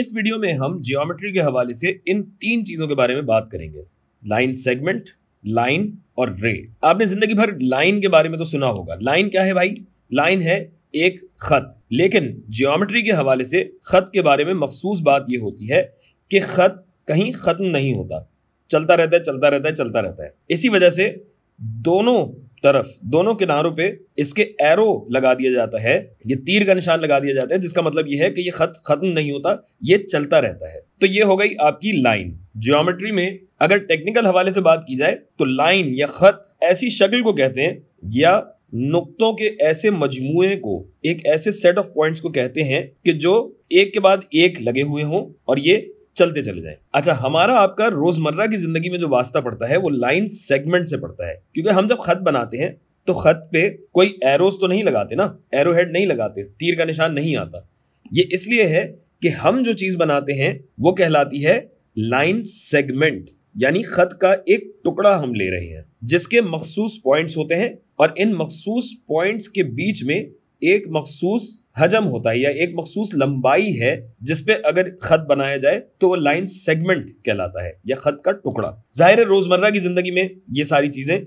इस वीडियो में हम जियोमेट्री के हवाले से इन तीन चीज़ों के बारे में बात करेंगे लाइन सेगमेंट लाइन और रे आपने जिंदगी भर लाइन के बारे में तो सुना होगा लाइन क्या है भाई लाइन है एक खत लेकिन जियोमेट्री के हवाले से खत के बारे में मखसूस बात यह होती है कि खत कहीं ख़त्म नहीं होता चलता रहता है चलता रहता है चलता रहता है इसी वजह से दोनों तरफ दोनों किनारों पे इसके एरो लगा दिया जाता है ये तीर का निशान लगा दिया जाता है जिसका मतलब ये है कि ये खत खत्म नहीं होता ये चलता रहता है तो ये हो गई आपकी लाइन ज्योमेट्री में अगर टेक्निकल हवाले से बात की जाए तो लाइन या खत ऐसी शक्ल को कहते हैं या नुक्तों के ऐसे मजमू को एक ऐसे सेट ऑफ पॉइंट्स को कहते हैं कि जो एक के बाद एक लगे हुए हों और ये चलते चले जाए अच्छा हमारा आपका रोजमर्रा की जिंदगी में जो वास्ता पड़ता है वो लाइन सेगमेंट से पड़ता है क्योंकि हम जब खत बनाते हैं तो खत पे कोई एरोस तो नहीं लगाते ना एरो हेड नहीं लगाते तीर का निशान नहीं आता ये इसलिए है कि हम जो चीज बनाते हैं वो कहलाती है लाइन सेगमेंट यानी खत का एक टुकड़ा हम ले रहे हैं जिसके मखसूस पॉइंट्स होते हैं और इन मखसूस पॉइंट्स के बीच में एक मखसूस हजम होता है या एक मखसूस लंबाई है जिसपे अगर खत बनाया जाए तो वो लाइन सेगमेंट कहलाता है या खत का टुकड़ा जाहिर है रोज़मर्रा की ज़िंदगी में ये सारी चीज़ें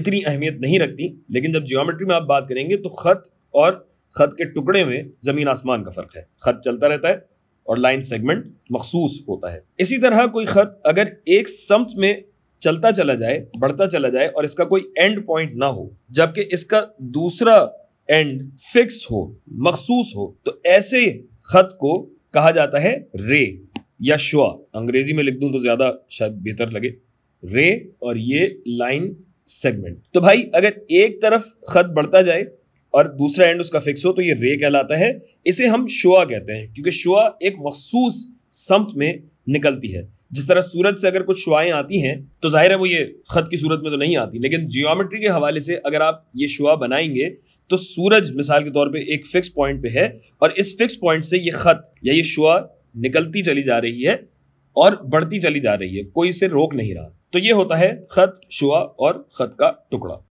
इतनी अहमियत नहीं रखती लेकिन जब जियोमेट्री में आप बात करेंगे तो खत और खत के टुकड़े में ज़मीन आसमान का फ़र्क है खत चलता रहता है और लाइन सेगमेंट मखसूस होता है इसी तरह कोई खत अगर एक समत में चलता चला जाए बढ़ता चला जाए और इसका कोई एंड पॉइंट ना हो जबकि इसका दूसरा एंड फिक्स हो मखसूस हो तो ऐसे खत को कहा जाता है रे या श्वा अंग्रेजी में लिख दूं तो ज्यादा शायद बेहतर लगे रे और ये लाइन सेगमेंट तो भाई अगर एक तरफ खत बढ़ता जाए और दूसरा एंड उसका फिक्स हो तो ये रे कहलाता है इसे हम शुआ कहते हैं क्योंकि शुआ एक मखसूस समत में निकलती है जिस तरह सूरज से अगर कुछ शुआएं आती हैं तो जाहिर है वो ये खत की सूरत में तो नहीं आती लेकिन जियोमेट्री के हवाले से अगर आप ये शुआ बनाएंगे तो सूरज मिसाल के तौर पे एक फिक्स पॉइंट पे है और इस फिक्स पॉइंट से ये खत या ये शुआ निकलती चली जा रही है और बढ़ती चली जा रही है कोई इसे रोक नहीं रहा तो ये होता है खत शुआ और खत का टुकड़ा